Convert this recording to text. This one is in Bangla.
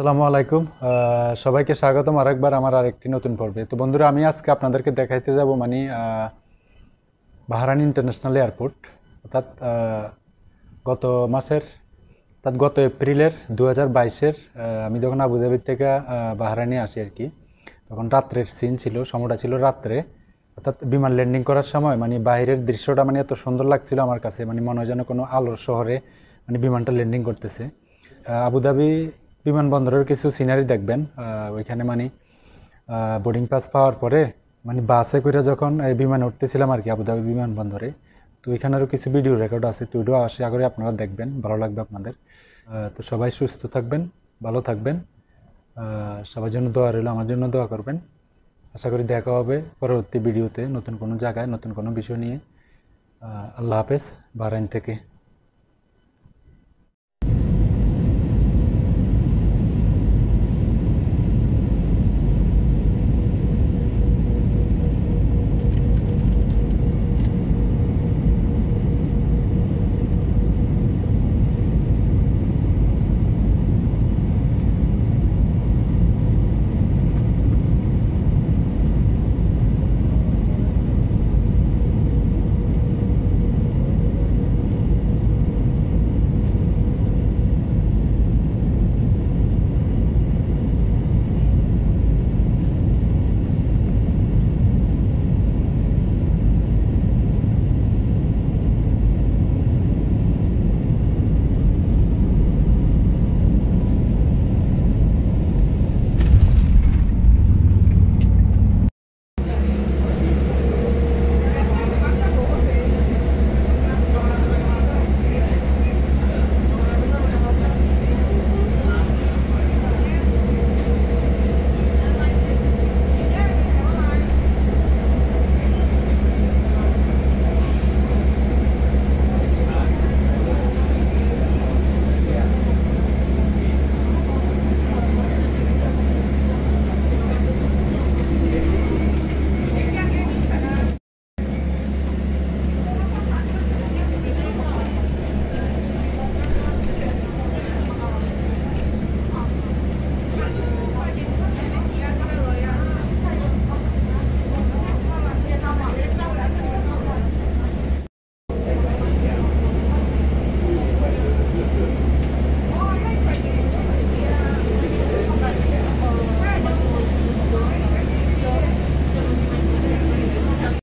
আসসালামু আলাইকুম সবাইকে স্বাগতম আরেকবার আমার আরেকটি নতুন পর্বে তো বন্ধুরা আমি আজকে আপনাদেরকে দেখাইতে যাব মানে বাহারানি ইন্টারন্যাশনাল এয়ারপোর্ট অর্থাৎ গত মাসের অর্থাৎ গত এপ্রিলের দু হাজার আমি যখন আবুধাবির থেকে বাহারানি আসি আর কি তখন রাত্রের সিন ছিল সময়টা ছিল রাত্রে অর্থাৎ বিমান ল্যান্ডিং করার সময় মানে বাইরের দৃশ্যটা মানে এত সুন্দর লাগছিল আমার কাছে মানে মনে হয় যেন কোনো আলোর শহরে মানে বিমানটা ল্যান্ডিং করতেছে আবুধাবি বিমানবন্দরের কিছু সিনারি দেখবেন ওইখানে মানে বোর্ডিং পাস পাওয়ার পরে মানে বাসে করে যখন এই বিমানে উঠতেছিলাম আর কি আবুধাবি বিমানবন্দরে তো ওইখানেরও কিছু ভিডিও রেকর্ড আছে তো ভিডিও আশা করি আপনারা দেখবেন ভালো লাগবে আপনাদের তো সবাই সুস্থ থাকবেন ভালো থাকবেন সবার জন্য দোয়া রইল আমার জন্য দোয়া করবেন আশা করি দেখা হবে পরবর্তী ভিডিওতে নতুন কোনো জায়গায় নতুন কোনো বিষয় নিয়ে আল্লাহ হাফেজ বারাইন থেকে